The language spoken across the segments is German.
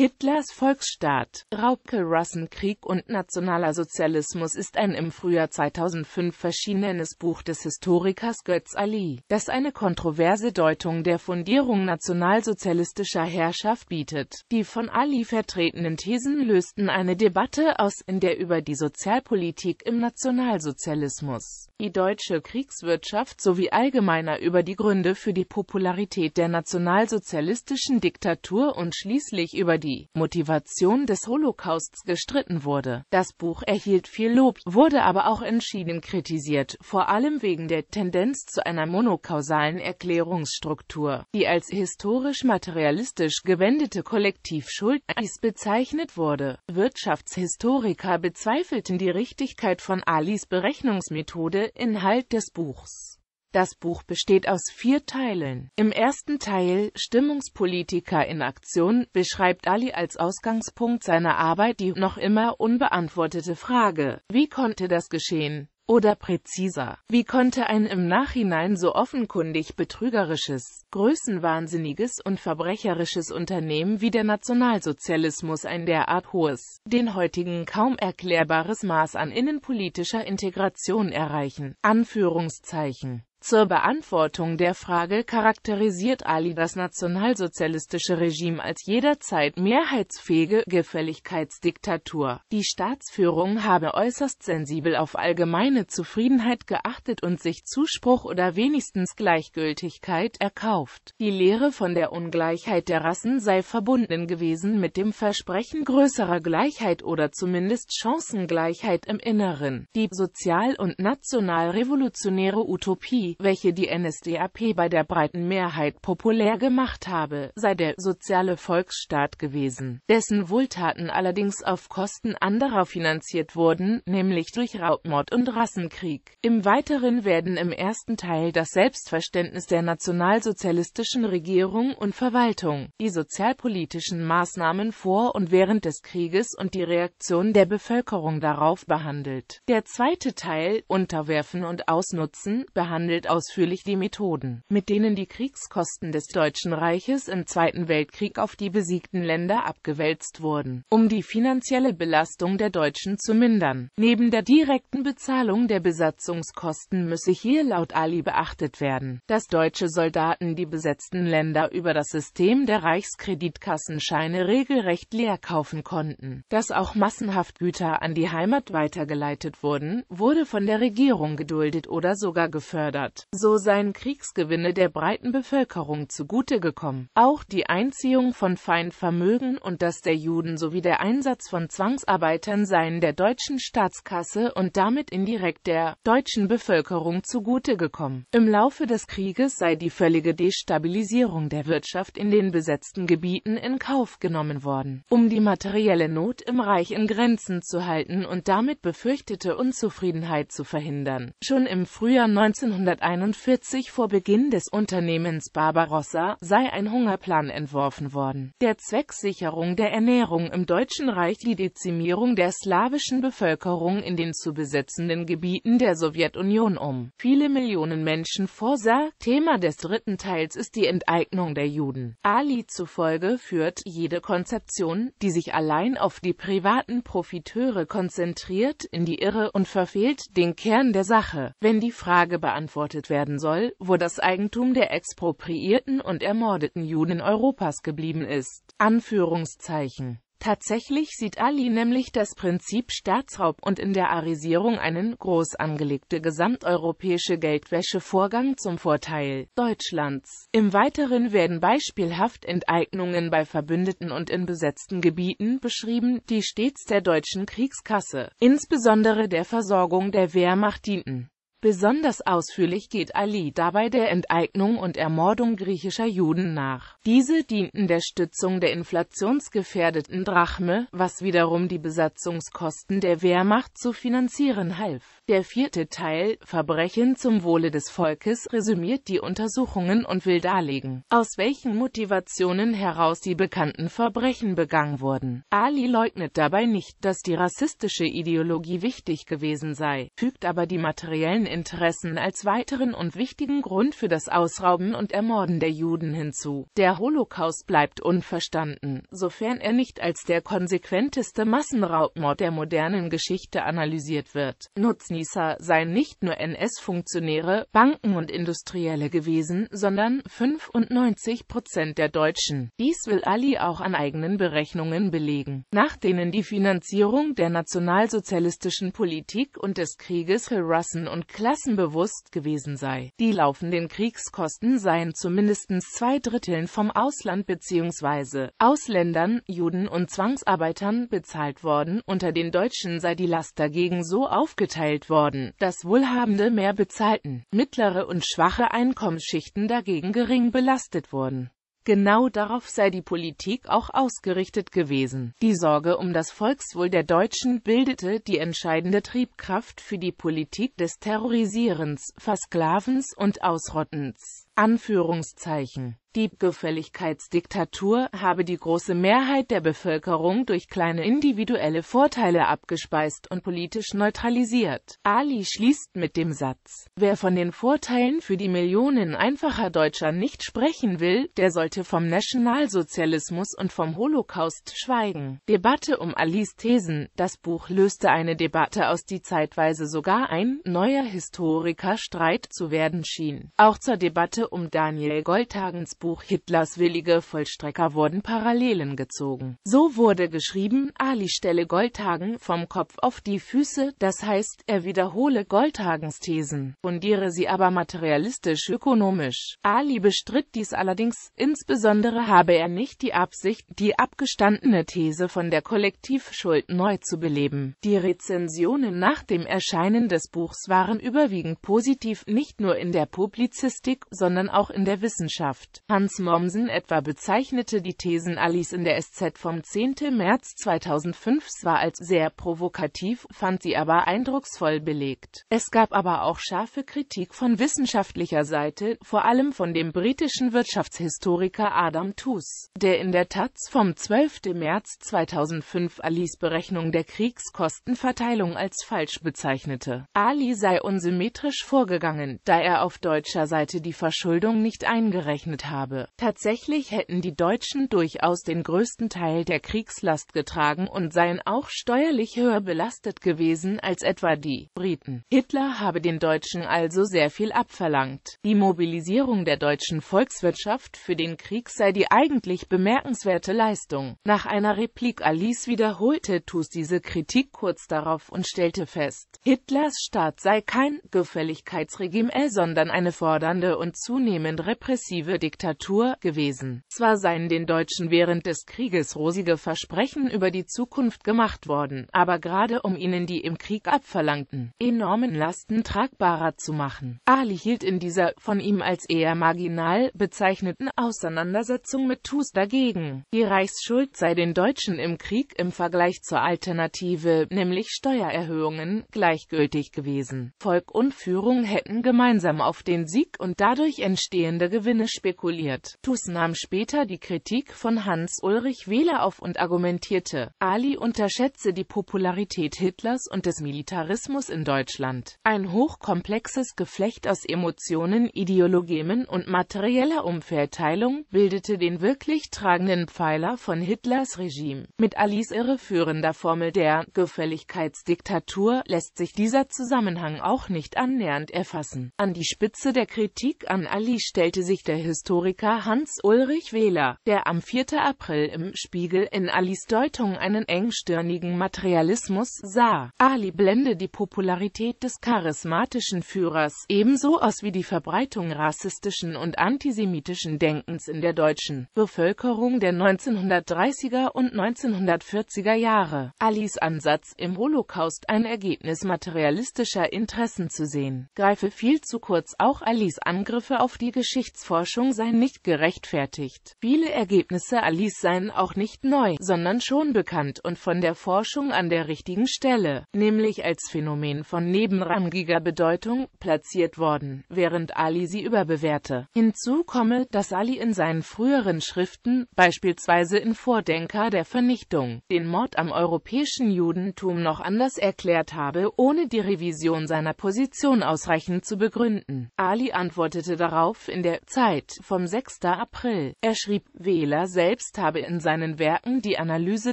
Hitlers Volksstaat, Raubke krieg und Nationaler Sozialismus ist ein im Frühjahr 2005 erschienenes Buch des Historikers Götz Ali, das eine kontroverse Deutung der Fundierung nationalsozialistischer Herrschaft bietet. Die von Ali vertretenen Thesen lösten eine Debatte aus, in der über die Sozialpolitik im Nationalsozialismus, die deutsche Kriegswirtschaft sowie allgemeiner über die Gründe für die Popularität der nationalsozialistischen Diktatur und schließlich über die die Motivation des Holocausts gestritten wurde. Das Buch erhielt viel Lob, wurde aber auch entschieden kritisiert, vor allem wegen der Tendenz zu einer monokausalen Erklärungsstruktur, die als historisch-materialistisch gewendete Kollektivschuld Alice bezeichnet wurde. Wirtschaftshistoriker bezweifelten die Richtigkeit von Alis Berechnungsmethode, Inhalt des Buchs das Buch besteht aus vier Teilen. Im ersten Teil Stimmungspolitiker in Aktion beschreibt Ali als Ausgangspunkt seiner Arbeit die noch immer unbeantwortete Frage, wie konnte das geschehen? Oder präziser, wie konnte ein im Nachhinein so offenkundig betrügerisches, größenwahnsinniges und verbrecherisches Unternehmen wie der Nationalsozialismus ein derart hohes, den heutigen kaum erklärbares Maß an innenpolitischer Integration erreichen? Anführungszeichen. Zur Beantwortung der Frage charakterisiert Ali das nationalsozialistische Regime als jederzeit mehrheitsfähige Gefälligkeitsdiktatur. Die Staatsführung habe äußerst sensibel auf allgemeine Zufriedenheit geachtet und sich Zuspruch oder wenigstens Gleichgültigkeit erkauft. Die Lehre von der Ungleichheit der Rassen sei verbunden gewesen mit dem Versprechen größerer Gleichheit oder zumindest Chancengleichheit im Inneren. Die sozial- und nationalrevolutionäre Utopie, welche die NSDAP bei der breiten Mehrheit populär gemacht habe, sei der soziale Volksstaat gewesen, dessen Wohltaten allerdings auf Kosten anderer finanziert wurden, nämlich durch Raubmord und Rassenkrieg. Im Weiteren werden im ersten Teil das Selbstverständnis der nationalsozialistischen Regierung und Verwaltung, die sozialpolitischen Maßnahmen vor und während des Krieges und die Reaktion der Bevölkerung darauf behandelt. Der zweite Teil, Unterwerfen und Ausnutzen, behandelt behandelt ausführlich die Methoden, mit denen die Kriegskosten des Deutschen Reiches im Zweiten Weltkrieg auf die besiegten Länder abgewälzt wurden, um die finanzielle Belastung der Deutschen zu mindern. Neben der direkten Bezahlung der Besatzungskosten müsse hier laut Ali beachtet werden, dass deutsche Soldaten die besetzten Länder über das System der Reichskreditkassenscheine regelrecht leer kaufen konnten. Dass auch massenhaft Güter an die Heimat weitergeleitet wurden, wurde von der Regierung geduldet oder sogar gefördert hat, so seien Kriegsgewinne der breiten Bevölkerung zugute gekommen. Auch die Einziehung von Feindvermögen und das der Juden sowie der Einsatz von Zwangsarbeitern seien der deutschen Staatskasse und damit indirekt der deutschen Bevölkerung zugute gekommen. Im Laufe des Krieges sei die völlige Destabilisierung der Wirtschaft in den besetzten Gebieten in Kauf genommen worden, um die materielle Not im Reich in Grenzen zu halten und damit befürchtete Unzufriedenheit zu verhindern. Schon im Frühjahr 1900 1941 vor Beginn des Unternehmens Barbarossa sei ein Hungerplan entworfen worden, der Zwecksicherung der Ernährung im Deutschen Reich die Dezimierung der slawischen Bevölkerung in den zu besetzenden Gebieten der Sowjetunion um viele Millionen Menschen vorsah. Thema des dritten Teils ist die Enteignung der Juden. Ali zufolge führt jede Konzeption, die sich allein auf die privaten Profiteure konzentriert, in die Irre und verfehlt den Kern der Sache. Wenn die Frage beantwortet ausgerottet werden soll, wo das Eigentum der expropriierten und ermordeten Juden Europas geblieben ist. Anführungszeichen. Tatsächlich sieht Ali nämlich das Prinzip Staatsraub und in der Arisierung einen groß angelegte gesamteuropäische Geldwäschevorgang zum Vorteil Deutschlands. Im Weiteren werden beispielhaft Enteignungen bei Verbündeten und in besetzten Gebieten beschrieben, die stets der deutschen Kriegskasse, insbesondere der Versorgung der Wehrmacht dienten. Besonders ausführlich geht Ali dabei der Enteignung und Ermordung griechischer Juden nach. Diese dienten der Stützung der inflationsgefährdeten Drachme, was wiederum die Besatzungskosten der Wehrmacht zu finanzieren half der vierte Teil, Verbrechen zum Wohle des Volkes, resümiert die Untersuchungen und will darlegen, aus welchen Motivationen heraus die bekannten Verbrechen begangen wurden. Ali leugnet dabei nicht, dass die rassistische Ideologie wichtig gewesen sei, fügt aber die materiellen Interessen als weiteren und wichtigen Grund für das Ausrauben und Ermorden der Juden hinzu. Der Holocaust bleibt unverstanden, sofern er nicht als der konsequenteste Massenraubmord der modernen Geschichte analysiert wird. Nutzen Nutznießer seien nicht nur NS-Funktionäre, Banken und Industrielle gewesen, sondern 95 Prozent der Deutschen. Dies will Ali auch an eigenen Berechnungen belegen, nach denen die Finanzierung der nationalsozialistischen Politik und des Krieges für Rassen und Klassen bewusst gewesen sei. Die laufenden Kriegskosten seien zumindest zwei Dritteln vom Ausland bzw. Ausländern, Juden und Zwangsarbeitern bezahlt worden, unter den Deutschen sei die Last dagegen so aufgeteilt worden, dass Wohlhabende mehr bezahlten, mittlere und schwache Einkommensschichten dagegen gering belastet wurden. Genau darauf sei die Politik auch ausgerichtet gewesen. Die Sorge um das Volkswohl der Deutschen bildete die entscheidende Triebkraft für die Politik des Terrorisierens, Versklavens und Ausrottens. Anführungszeichen. Die Gefälligkeitsdiktatur habe die große Mehrheit der Bevölkerung durch kleine individuelle Vorteile abgespeist und politisch neutralisiert. Ali schließt mit dem Satz, wer von den Vorteilen für die Millionen einfacher Deutscher nicht sprechen will, der sollte vom Nationalsozialismus und vom Holocaust schweigen. Debatte um Alis Thesen Das Buch löste eine Debatte aus, die zeitweise sogar ein neuer Historikerstreit zu werden schien. Auch zur Debatte um Daniel Goldhagens Buch Buch Hitlers willige Vollstrecker wurden Parallelen gezogen. So wurde geschrieben, Ali stelle Goldhagen vom Kopf auf die Füße, das heißt, er wiederhole Goldhagens Thesen, fundiere sie aber materialistisch-ökonomisch. Ali bestritt dies allerdings, insbesondere habe er nicht die Absicht, die abgestandene These von der Kollektivschuld neu zu beleben. Die Rezensionen nach dem Erscheinen des Buchs waren überwiegend positiv, nicht nur in der Publizistik, sondern auch in der Wissenschaft. Hans Mommsen etwa bezeichnete die Thesen Alis in der SZ vom 10. März 2005 zwar als sehr provokativ, fand sie aber eindrucksvoll belegt. Es gab aber auch scharfe Kritik von wissenschaftlicher Seite, vor allem von dem britischen Wirtschaftshistoriker Adam Toos, der in der Taz vom 12. März 2005 Alis Berechnung der Kriegskostenverteilung als falsch bezeichnete. Ali sei unsymmetrisch vorgegangen, da er auf deutscher Seite die Verschuldung nicht eingerechnet habe habe. Tatsächlich hätten die Deutschen durchaus den größten Teil der Kriegslast getragen und seien auch steuerlich höher belastet gewesen als etwa die Briten. Hitler habe den Deutschen also sehr viel abverlangt. Die Mobilisierung der deutschen Volkswirtschaft für den Krieg sei die eigentlich bemerkenswerte Leistung. Nach einer Replik Alice wiederholte Tus diese Kritik kurz darauf und stellte fest, Hitlers Staat sei kein Gefälligkeitsregime, sondern eine fordernde und zunehmend repressive Diktatur. Diktatur, gewesen. Zwar seien den Deutschen während des Krieges rosige Versprechen über die Zukunft gemacht worden, aber gerade um ihnen die im Krieg abverlangten, enormen Lasten tragbarer zu machen. Ali hielt in dieser, von ihm als eher marginal, bezeichneten Auseinandersetzung mit TuS dagegen. Die Reichsschuld sei den Deutschen im Krieg im Vergleich zur Alternative, nämlich Steuererhöhungen, gleichgültig gewesen. Volk und Führung hätten gemeinsam auf den Sieg und dadurch entstehende Gewinne spekuliert formuliert. Tuss nahm später die Kritik von Hans-Ulrich Wähler auf und argumentierte, Ali unterschätze die Popularität Hitlers und des Militarismus in Deutschland. Ein hochkomplexes Geflecht aus Emotionen, Ideologemen und materieller Umverteilung bildete den wirklich tragenden Pfeiler von Hitlers Regime. Mit Alis irreführender Formel der Gefälligkeitsdiktatur lässt sich dieser Zusammenhang auch nicht annähernd erfassen. An die Spitze der Kritik an Ali stellte sich der Historiker Historiker Hans-Ulrich Wähler, der am 4. April im Spiegel in Alis Deutung einen engstirnigen Materialismus sah. Ali blende die Popularität des charismatischen Führers ebenso aus wie die Verbreitung rassistischen und antisemitischen Denkens in der deutschen Bevölkerung der 1930er und 1940er Jahre. Alis Ansatz, im Holocaust ein Ergebnis materialistischer Interessen zu sehen, greife viel zu kurz auch Alis Angriffe auf die Geschichtsforschung seiner nicht gerechtfertigt. Viele Ergebnisse Alis seien auch nicht neu, sondern schon bekannt und von der Forschung an der richtigen Stelle, nämlich als Phänomen von nebenrangiger Bedeutung, platziert worden, während Ali sie überbewährte. Hinzu komme, dass Ali in seinen früheren Schriften, beispielsweise in Vordenker der Vernichtung, den Mord am europäischen Judentum noch anders erklärt habe, ohne die Revision seiner Position ausreichend zu begründen. Ali antwortete darauf in der Zeit vom 6. April. Er schrieb, Wähler selbst habe in seinen Werken die Analyse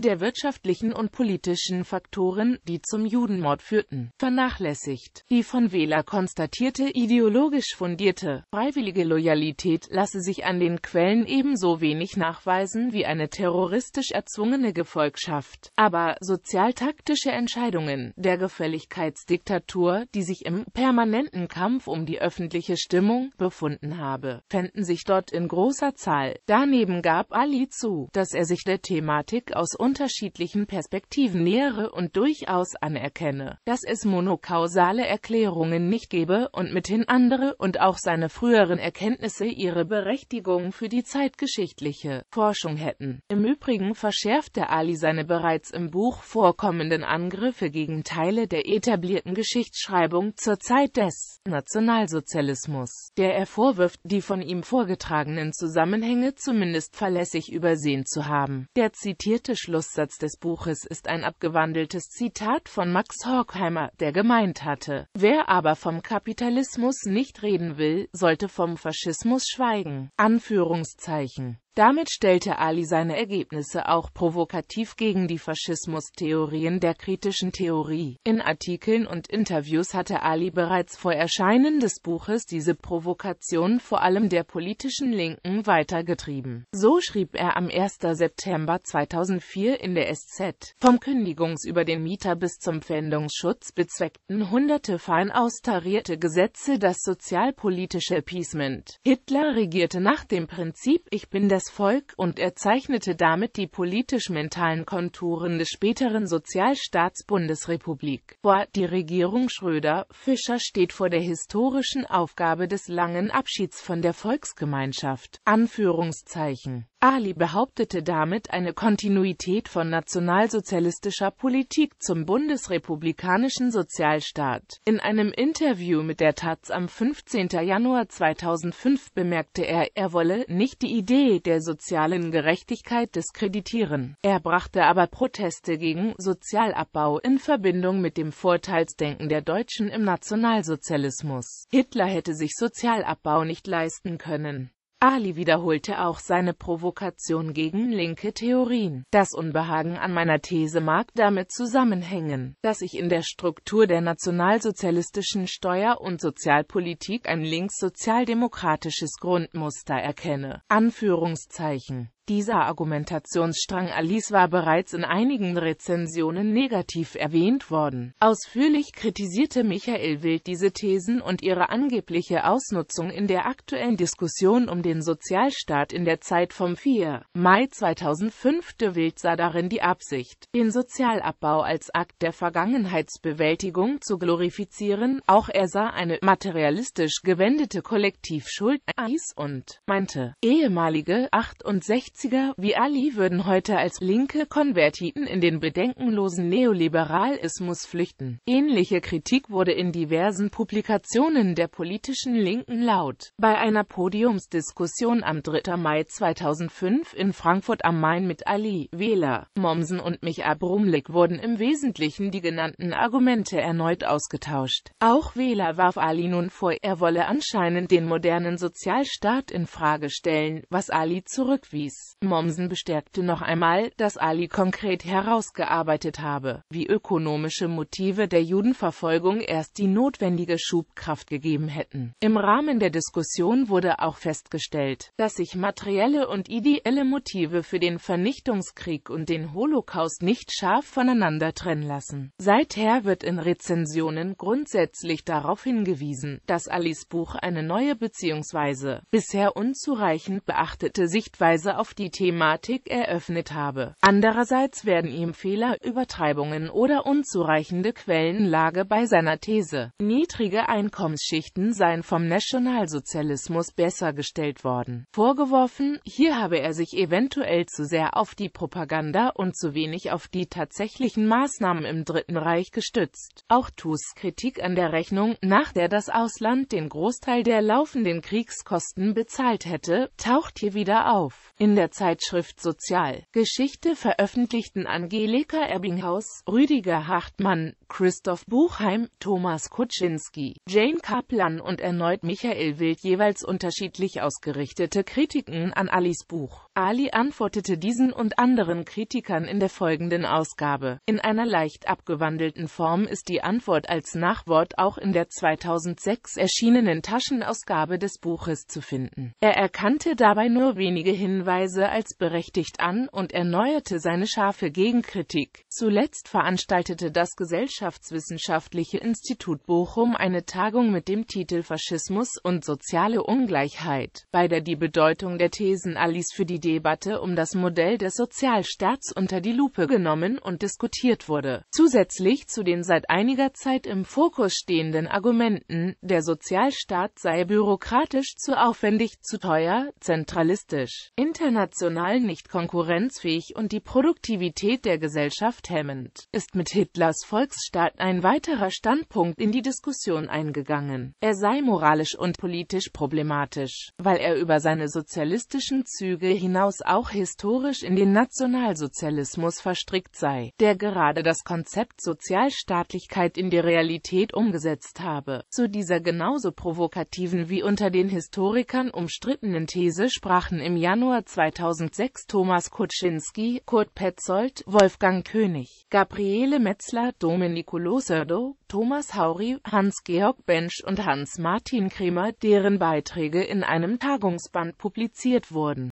der wirtschaftlichen und politischen Faktoren, die zum Judenmord führten, vernachlässigt. Die von Wähler konstatierte ideologisch fundierte, freiwillige Loyalität lasse sich an den Quellen ebenso wenig nachweisen wie eine terroristisch erzwungene Gefolgschaft. Aber sozialtaktische Entscheidungen der Gefälligkeitsdiktatur, die sich im permanenten Kampf um die öffentliche Stimmung befunden habe, fänden sich dort dort in großer Zahl. Daneben gab Ali zu, dass er sich der Thematik aus unterschiedlichen Perspektiven nähere und durchaus anerkenne, dass es monokausale Erklärungen nicht gebe und mithin andere und auch seine früheren Erkenntnisse ihre Berechtigung für die zeitgeschichtliche Forschung hätten. Im Übrigen verschärfte Ali seine bereits im Buch vorkommenden Angriffe gegen Teile der etablierten Geschichtsschreibung zur Zeit des Nationalsozialismus, der er vorwirft, die von ihm vorgetragene eingetragenen Zusammenhänge zumindest verlässlich übersehen zu haben. Der zitierte Schlusssatz des Buches ist ein abgewandeltes Zitat von Max Horkheimer, der gemeint hatte, wer aber vom Kapitalismus nicht reden will, sollte vom Faschismus schweigen. Anführungszeichen. Damit stellte Ali seine Ergebnisse auch provokativ gegen die Faschismustheorien der kritischen Theorie. In Artikeln und Interviews hatte Ali bereits vor Erscheinen des Buches diese Provokation vor allem der politischen Linken weitergetrieben. So schrieb er am 1. September 2004 in der SZ, vom Kündigungs- über den Mieter bis zum Pfändungsschutz bezweckten hunderte fein austarierte Gesetze das sozialpolitische Appeasement. Hitler regierte nach dem Prinzip Ich bin das das Volk und er zeichnete damit die politisch-mentalen Konturen des späteren Sozialstaats Bundesrepublik. Vor die Regierung Schröder-Fischer steht vor der historischen Aufgabe des langen Abschieds von der Volksgemeinschaft. Anführungszeichen Ali behauptete damit eine Kontinuität von nationalsozialistischer Politik zum bundesrepublikanischen Sozialstaat. In einem Interview mit der taz am 15. Januar 2005 bemerkte er, er wolle nicht die Idee der sozialen Gerechtigkeit diskreditieren. Er brachte aber Proteste gegen Sozialabbau in Verbindung mit dem Vorteilsdenken der Deutschen im Nationalsozialismus. Hitler hätte sich Sozialabbau nicht leisten können. Ali wiederholte auch seine Provokation gegen linke Theorien. Das Unbehagen an meiner These mag damit zusammenhängen, dass ich in der Struktur der nationalsozialistischen Steuer- und Sozialpolitik ein linkssozialdemokratisches Grundmuster erkenne. Anführungszeichen. Dieser Argumentationsstrang Alice war bereits in einigen Rezensionen negativ erwähnt worden. Ausführlich kritisierte Michael Wild diese Thesen und ihre angebliche Ausnutzung in der aktuellen Diskussion um den Sozialstaat in der Zeit vom 4. Mai 2005. De Wild sah darin die Absicht, den Sozialabbau als Akt der Vergangenheitsbewältigung zu glorifizieren, auch er sah eine materialistisch gewendete Kollektivschuld Alice und meinte, ehemalige 68 1960er, wie Ali würden heute als linke Konvertiten in den bedenkenlosen Neoliberalismus flüchten. Ähnliche Kritik wurde in diversen Publikationen der politischen Linken laut. Bei einer Podiumsdiskussion am 3. Mai 2005 in Frankfurt am Main mit Ali, Wähler, Mommsen und Micha Brumlik wurden im Wesentlichen die genannten Argumente erneut ausgetauscht. Auch Wähler warf Ali nun vor, er wolle anscheinend den modernen Sozialstaat in Frage stellen, was Ali zurückwies. Mommsen bestärkte noch einmal, dass Ali konkret herausgearbeitet habe, wie ökonomische Motive der Judenverfolgung erst die notwendige Schubkraft gegeben hätten. Im Rahmen der Diskussion wurde auch festgestellt, dass sich materielle und ideelle Motive für den Vernichtungskrieg und den Holocaust nicht scharf voneinander trennen lassen. Seither wird in Rezensionen grundsätzlich darauf hingewiesen, dass Alis Buch eine neue bzw. bisher unzureichend beachtete Sichtweise auf die Thematik eröffnet habe. Andererseits werden ihm Fehler, Übertreibungen oder unzureichende Quellenlage bei seiner These, niedrige Einkommensschichten seien vom Nationalsozialismus besser gestellt worden, vorgeworfen, hier habe er sich eventuell zu sehr auf die Propaganda und zu wenig auf die tatsächlichen Maßnahmen im Dritten Reich gestützt. Auch Tus Kritik an der Rechnung, nach der das Ausland den Großteil der laufenden Kriegskosten bezahlt hätte, taucht hier wieder auf. In der der Zeitschrift Sozial. Geschichte veröffentlichten Angelika Ebbinghaus, Rüdiger Hartmann, Christoph Buchheim, Thomas Kuczynski, Jane Kaplan und erneut Michael Wild jeweils unterschiedlich ausgerichtete Kritiken an Alis Buch. Ali antwortete diesen und anderen Kritikern in der folgenden Ausgabe. In einer leicht abgewandelten Form ist die Antwort als Nachwort auch in der 2006 erschienenen Taschenausgabe des Buches zu finden. Er erkannte dabei nur wenige Hinweise Weise als berechtigt an und erneuerte seine scharfe Gegenkritik. Zuletzt veranstaltete das Gesellschaftswissenschaftliche Institut Bochum eine Tagung mit dem Titel Faschismus und soziale Ungleichheit, bei der die Bedeutung der Thesen Alice für die Debatte um das Modell des Sozialstaats unter die Lupe genommen und diskutiert wurde. Zusätzlich zu den seit einiger Zeit im Fokus stehenden Argumenten, der Sozialstaat sei bürokratisch zu aufwendig, zu teuer, zentralistisch, international international nicht konkurrenzfähig und die Produktivität der Gesellschaft hemmend, ist mit Hitlers Volksstaat ein weiterer Standpunkt in die Diskussion eingegangen. Er sei moralisch und politisch problematisch, weil er über seine sozialistischen Züge hinaus auch historisch in den Nationalsozialismus verstrickt sei, der gerade das Konzept Sozialstaatlichkeit in die Realität umgesetzt habe. Zu dieser genauso provokativen wie unter den Historikern umstrittenen These sprachen im Januar 2000 2006 Thomas Kuczynski, Kurt Petzold, Wolfgang König, Gabriele Metzler, Domenico Loserdo, Thomas Hauri, Hans-Georg Bensch und Hans-Martin Kremer, deren Beiträge in einem Tagungsband publiziert wurden